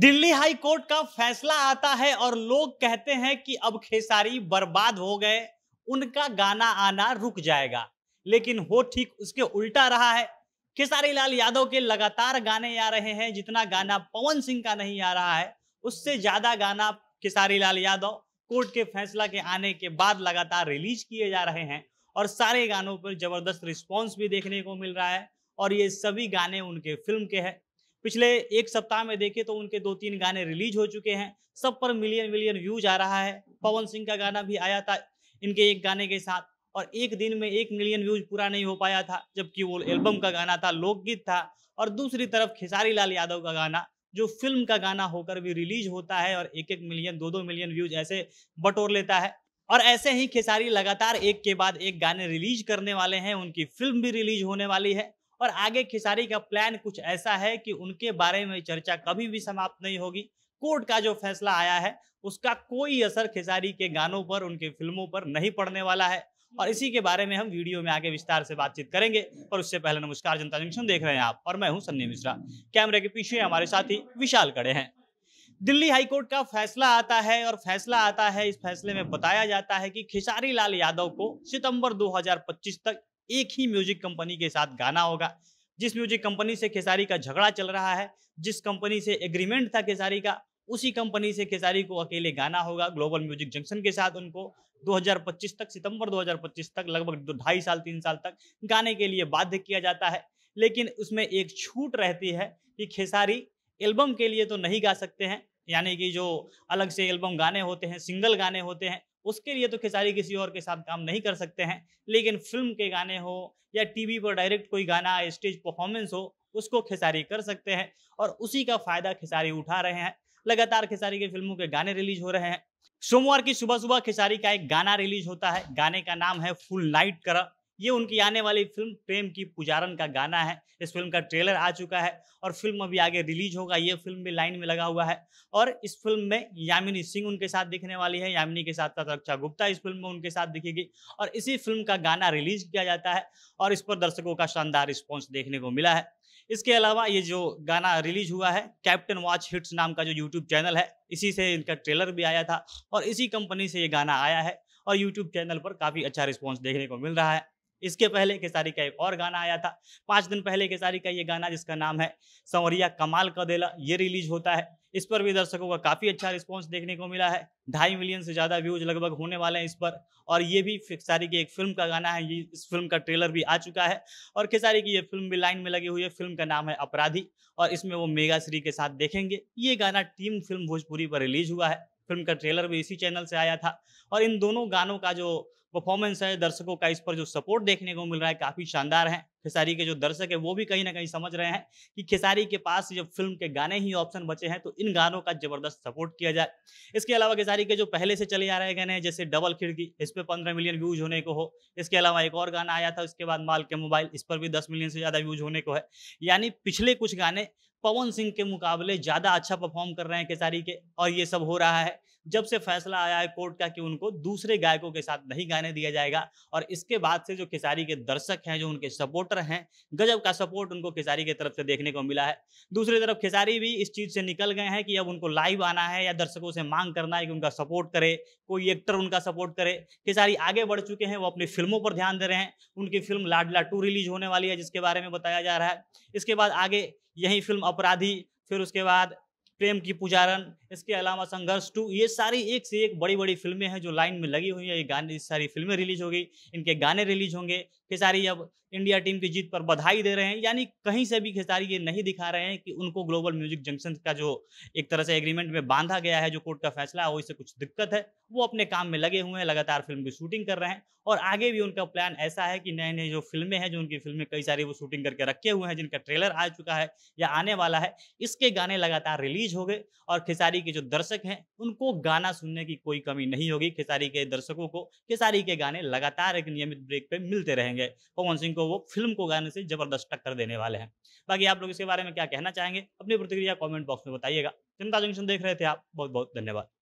Delhi high court का फैसला आता है और लोग कहते हैं कि अब खेसारी बर्बाद हो गए उनका गाना आना रुक जाएगा लेकिन हो ठीक उसके उल्टा रहा है खेसारी लाल यादव के लगातार गाने आ रहे हैं जितना गाना पवन सिंह का नहीं आ रहा है उससे ज्यादा गाना खेसारी लाल यादव कोर्ट के फैसला के आने के बाद लगातार रिलीज किए जा रहे हैं और सारे गानों पर जबरदस्त रिस्पॉन्स भी देखने को मिल रहा है और ये सभी गाने उनके फिल्म के हैं पिछले एक सप्ताह में देखें तो उनके दो तीन गाने रिलीज हो चुके हैं सब पर मिलियन मिलियन व्यूज आ रहा है पवन सिंह का गाना भी आया था इनके एक गाने के साथ और एक दिन में एक मिलियन व्यूज पूरा नहीं हो पाया था जबकि वो एल्बम का गाना था लोकगीत था और दूसरी तरफ खेसारी लाल यादव का गाना जो फिल्म का गाना होकर भी रिलीज होता है और एक एक मिलियन दो दो मिलियन व्यूज ऐसे बटोर लेता है और ऐसे ही खेसारी लगातार एक के बाद एक गाने रिलीज करने वाले हैं उनकी फिल्म भी रिलीज होने वाली है और आगे खिसारी का प्लान कुछ ऐसा है कि उनके बारे में चर्चा कभी भी समाप्त नहीं होगी कोर्ट का जो फैसला आया है उसका कोई असर खिसारी के गानों पर उनके फिल्मों पर नहीं पड़ने वाला है और इसी के बारे में हम वीडियो में आगे विस्तार से बातचीत करेंगे और उससे पहले नमस्कार जनता जंक्शन देख रहे हैं आप और मैं हूं सन्नी मिश्रा कैमरे के पीछे हमारे साथी विशाल खड़े हैं दिल्ली हाईकोर्ट का फैसला आता है और फैसला आता है इस फैसले में बताया जाता है कि खिसारी लाल यादव को सितंबर 2025 तक एक ही म्यूजिक कंपनी के साथ गाना होगा जिस म्यूजिक कंपनी से खेसारी का झगड़ा चल रहा है जिस कंपनी से एग्रीमेंट था खेसारी का उसी कंपनी से खेसारी को अकेले गाना होगा ग्लोबल म्यूजिक जंक्शन के साथ उनको 2025 तक सितंबर 2025 तक लगभग ढाई साल तीन साल तक गाने के लिए बाध्य किया जाता है लेकिन उसमें एक छूट रहती है कि खेसारी एल्बम के लिए तो नहीं गा सकते हैं यानी कि जो अलग से एल्बम गाने होते हैं सिंगल गाने होते हैं उसके लिए तो खेसारी किसी और के साथ काम नहीं कर सकते हैं लेकिन फिल्म के गाने हो या टीवी पर डायरेक्ट कोई गाना स्टेज परफॉर्मेंस हो उसको खेसारी कर सकते हैं और उसी का फायदा खेसारी उठा रहे हैं लगातार खेसारी की फिल्मों के गाने रिलीज हो रहे हैं सोमवार की सुबह सुबह खेसारी का एक गाना रिलीज होता है गाने का नाम है फुल नाइट करा ये उनकी आने वाली फिल्म प्रेम की पुजारन का गाना है इस फिल्म का ट्रेलर आ चुका है और फिल्म अभी आगे रिलीज होगा ये फिल्म भी लाइन में लगा हुआ है और इस फिल्म में यामिनी सिंह उनके साथ दिखने वाली है यामिनी के साथ साथ रक्षा गुप्ता इस फिल्म में उनके साथ दिखेगी और इसी फिल्म का गाना रिलीज किया जाता है और इस पर दर्शकों का शानदार रिस्पॉन्स देखने को मिला है इसके अलावा ये जो गाना रिलीज हुआ है कैप्टन वॉच हिट्स नाम का जो यूट्यूब चैनल है इसी से इनका ट्रेलर भी आया था और इसी कंपनी से ये गाना आया है और यूट्यूब चैनल पर काफ़ी अच्छा रिस्पॉन्स देखने को मिल रहा है इसके पहले खेसारी का एक और गाना आया था पाँच दिन पहले खेसारी का ये गाना जिसका नाम है संवरिया कमाल का देला ये रिलीज होता है इस पर भी दर्शकों का काफ़ी अच्छा रिस्पॉन्स देखने को मिला है ढाई मिलियन से ज़्यादा व्यूज लगभग होने वाले हैं इस पर और ये भी खेसारी की एक फिल्म का गाना है ये इस फिल्म का ट्रेलर भी आ चुका है और खेसारी की ये फिल्म भी लाइन में लगी हुई है फिल्म का नाम है अपराधी और इसमें वो मेगा श्री के साथ देखेंगे ये गाना टीम फिल्म भोजपुरी पर रिलीज हुआ है फिल्म का ट्रेलर भी इसी चैनल से आया था और इन दोनों गानों का जो परफॉर्मेंस है दर्शकों का इस पर जो सपोर्ट देखने को मिल रहा है काफी शानदार है खेसारी के जो दर्शक है वो भी कहीं ना कहीं समझ रहे हैं कि खेसारी के पास जब फिल्म के गाने ही ऑप्शन बचे हैं तो इन गानों का जबरदस्त सपोर्ट किया जाए इसके अलावा खेसारी के जो पहले से चले आ रहे गाने हैं जैसे डबल खिड़की इस पर पंद्रह मिलियन व्यूज होने को हो इसके अलावा एक और गाना आया था उसके बाद माल के मोबाइल इस पर भी दस मिलियन से ज़्यादा व्यूज होने को है यानी पिछले कुछ गाने पवन सिंह के मुकाबले ज़्यादा अच्छा परफॉर्म कर रहे हैं खेसारी के और ये सब हो रहा है जब से फैसला आया है कोर्ट का कि उनको दूसरे गायकों के साथ नहीं गाने दिया जाएगा और इसके बाद से जो खेसारी के दर्शक हैं जो उनके सपोर्टर मात्र हैं गजब का सपोर्ट उनको खेसारी की तरफ से देखने को मिला है दूसरी तरफ खेसारी भी इस चीज़ से निकल गए हैं कि अब उनको लाइव आना है या दर्शकों से मांग करना है कि उनका सपोर्ट करे कोई एक्टर उनका सपोर्ट करे खेसारी आगे बढ़ चुके हैं वो अपनी फिल्मों पर ध्यान दे रहे हैं उनकी फिल्म लाडला टू रिलीज होने वाली है जिसके बारे में बताया जा रहा है इसके बाद आगे यही फिल्म अपराधी फिर उसके बाद प्रेम की पुजारन इसके अलावा संघर्ष टू ये सारी एक से एक बड़ी बड़ी फिल्में हैं जो लाइन में लगी हुई हैं ये गाने सारी फिल्में रिलीज होगी इनके गाने रिलीज होंगे खेसारी अब इंडिया टीम की जीत पर बधाई दे रहे हैं यानी कहीं से भी खेसारी ये नहीं दिखा रहे हैं कि उनको ग्लोबल म्यूजिक जंक्शन का जो एक तरह से एग्रीमेंट में बांधा गया है जो कोर्ट का फैसला है वो कुछ दिक्कत है वो अपने काम में लगे हुए हैं लगातार फिल्म की शूटिंग कर रहे हैं और आगे भी उनका प्लान ऐसा है कि नए नए जो फिल्में हैं जो उनकी फिल्में कई सारी वो शूटिंग करके रखे हुए हैं जिनका ट्रेलर आ चुका है या आने वाला है इसके गाने लगातार रिलीज हो गए और खेसारी खेसारी के जो दर्शक हैं उनको गाना सुनने की कोई कमी नहीं होगी खेसारी के दर्शकों को खेसारी के गाने लगातार एक नियमित ब्रेक पे मिलते रहेंगे पवन सिंह को वो फिल्म को गाने से जबरदस्त टक्कर देने वाले हैं बाकी आप लोग इसके बारे में क्या कहना चाहेंगे अपनी प्रतिक्रिया कॉमेंट बॉक्स में बताइएगा जनता जंक्शन देख रहे थे आप बहुत बहुत धन्यवाद